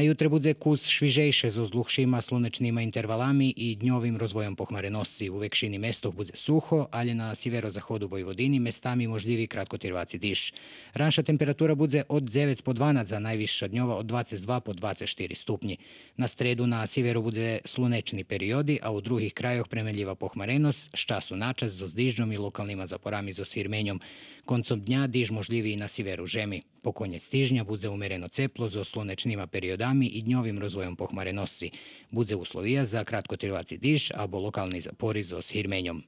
Na jutre budze kus švižejše za zluhšima slunečnima intervalami i dnjovim razvojem pohmarenosti. U vekšini mesto budze suho, ali na sivero siverozahodu Vojvodini mestami možljivi kratkotirvaci diš. Ranša temperatura budze od 9 po 12, za najviša dnjova od 22 po 24 stupnji. Na stredu na siveru bude slunečni periodi, a u drugih krajoh premeljiva pohmarenost, s su načas za i lokalnima zaporami za sirmenjom. Koncom dnja diš možljivi na siveru žemi. Po stižnja, budze umereno ceplo za oslonečnima periodami i dnjovim rozvojom pohmarenosti. Budze uslovija za kratkotrivaci diš, abo lokalni zapori s hirmenjom.